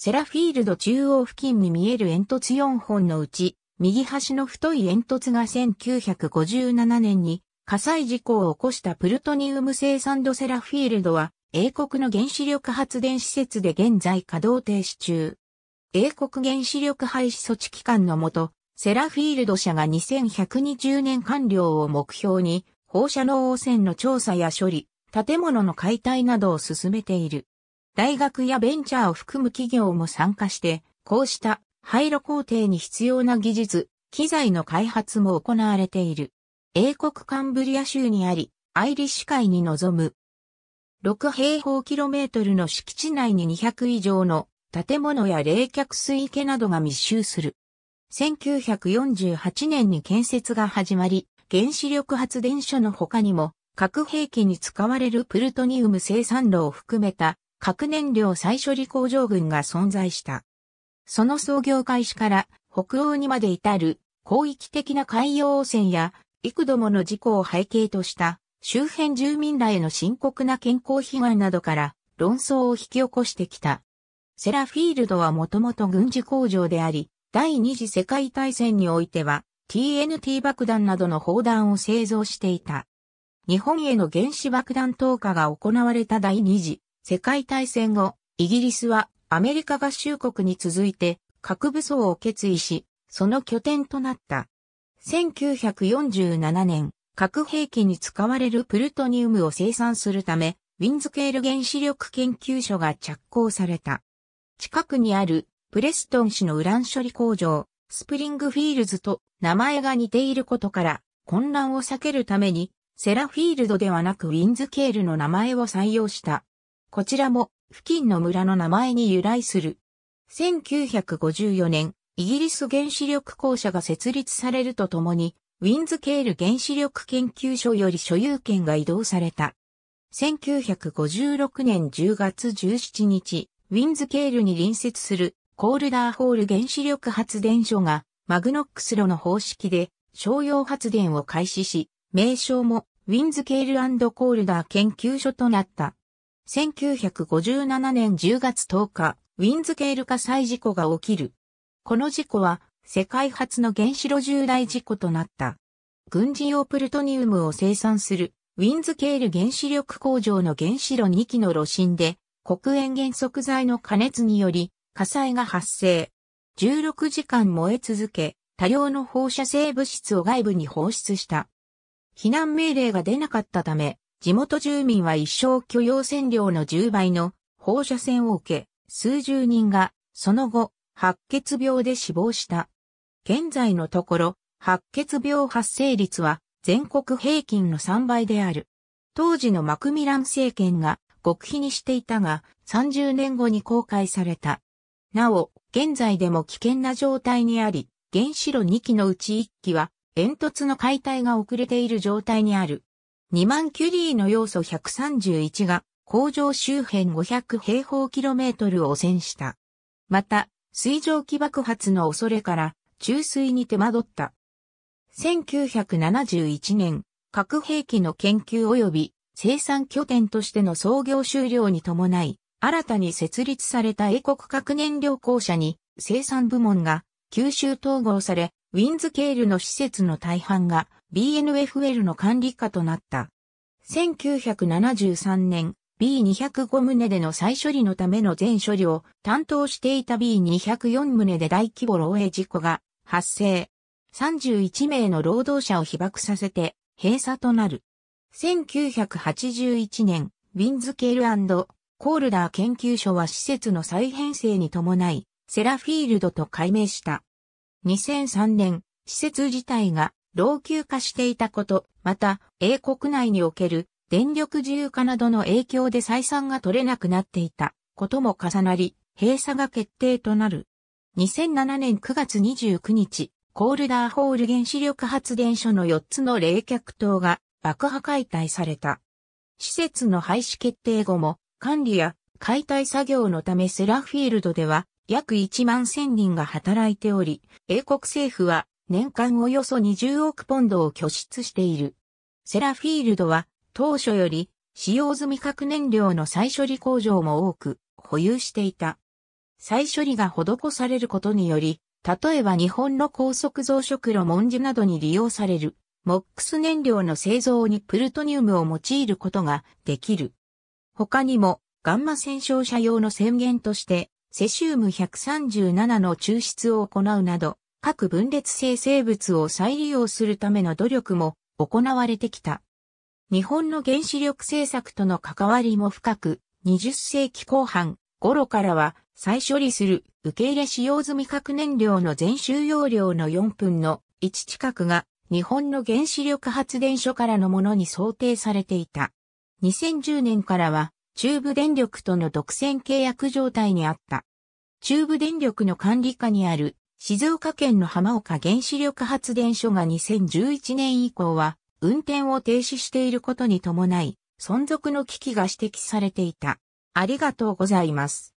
セラフィールド中央付近に見える煙突4本のうち、右端の太い煙突が1957年に火災事故を起こしたプルトニウム製サンドセラフィールドは、英国の原子力発電施設で現在稼働停止中。英国原子力廃止措置期間のもと、セラフィールド社が2120年完了を目標に、放射能汚染の調査や処理、建物の解体などを進めている。大学やベンチャーを含む企業も参加して、こうした廃炉工程に必要な技術、機材の開発も行われている。英国カンブリア州にあり、アイリッシュ海に臨む。6平方キロメートルの敷地内に200以上の建物や冷却水池などが密集する。1948年に建設が始まり、原子力発電所の他にも、核兵器に使われるプルトニウム生産炉を含めた核燃料再処理工場群が存在した。その創業開始から北欧にまで至る広域的な海洋汚染や幾度もの事故を背景とした周辺住民らへの深刻な健康被害などから論争を引き起こしてきた。セラフィールドはもともと軍事工場であり、第二次世界大戦においては TNT 爆弾などの砲弾を製造していた。日本への原子爆弾投下が行われた第二次世界大戦後、イギリスはアメリカ合衆国に続いて核武装を決意し、その拠点となった。1947年、核兵器に使われるプルトニウムを生産するため、ウィンズケール原子力研究所が着工された。近くにあるプレストン市のウラン処理工場、スプリングフィールズと名前が似ていることから混乱を避けるためにセラフィールドではなくウィンズケールの名前を採用した。こちらも付近の村の名前に由来する。1954年、イギリス原子力公社が設立されるとともに、ウィンズケール原子力研究所より所有権が移動された。1956年10月17日、ウィンズケールに隣接するコールダーホール原子力発電所がマグノックス炉の方式で商用発電を開始し、名称もウィンズケールコールダー研究所となった。1957年10月10日、ウィンズケール火災事故が起きる。この事故は、世界初の原子炉重大事故となった。軍事用プルトニウムを生産する、ウィンズケール原子力工場の原子炉2基の炉心で、黒煙減速剤の加熱により、火災が発生。16時間燃え続け、多量の放射性物質を外部に放出した。避難命令が出なかったため、地元住民は一生許容線量の10倍の放射線を受け、数十人がその後、白血病で死亡した。現在のところ、白血病発生率は全国平均の3倍である。当時のマクミラン政権が極秘にしていたが、30年後に公開された。なお、現在でも危険な状態にあり、原子炉2基のうち1基は煙突の解体が遅れている状態にある。2万キュリーの要素131が工場周辺500平方キロメートルを汚染した。また、水蒸気爆発の恐れから注水に手間取った。1971年、核兵器の研究及び生産拠点としての創業終了に伴い、新たに設立された英国核燃料公社に生産部門が吸収統合され、ウィンズケールの施設の大半が BNFL の管理下となった。1973年、B205 棟での再処理のための全処理を担当していた B204 棟で大規模漏洩事故が発生。31名の労働者を被爆させて閉鎖となる。1981年、ウィンズケールコールダー研究所は施設の再編成に伴い、セラフィールドと改名した。2003年、施設自体が老朽化していたこと、また、英国内における電力自由化などの影響で採算が取れなくなっていたことも重なり、閉鎖が決定となる。2007年9月29日、コールダーホール原子力発電所の4つの冷却塔が爆破解体された。施設の廃止決定後も、管理や解体作業のためセラフィールドでは約1万1000人が働いており、英国政府は年間およそ20億ポンドを拠出している。セラフィールドは当初より使用済み核燃料の再処理工場も多く保有していた。再処理が施されることにより、例えば日本の高速増殖炉文字などに利用される、モックス燃料の製造にプルトニウムを用いることができる。他にも、ガンマ戦勝者用の宣言として、セシウム137の抽出を行うなど、各分裂性生物を再利用するための努力も行われてきた。日本の原子力政策との関わりも深く、20世紀後半頃からは再処理する受け入れ使用済み核燃料の全収容量の4分の1近くが日本の原子力発電所からのものに想定されていた。2010年からは中部電力との独占契約状態にあった。中部電力の管理下にある静岡県の浜岡原子力発電所が2011年以降は運転を停止していることに伴い存続の危機が指摘されていた。ありがとうございます。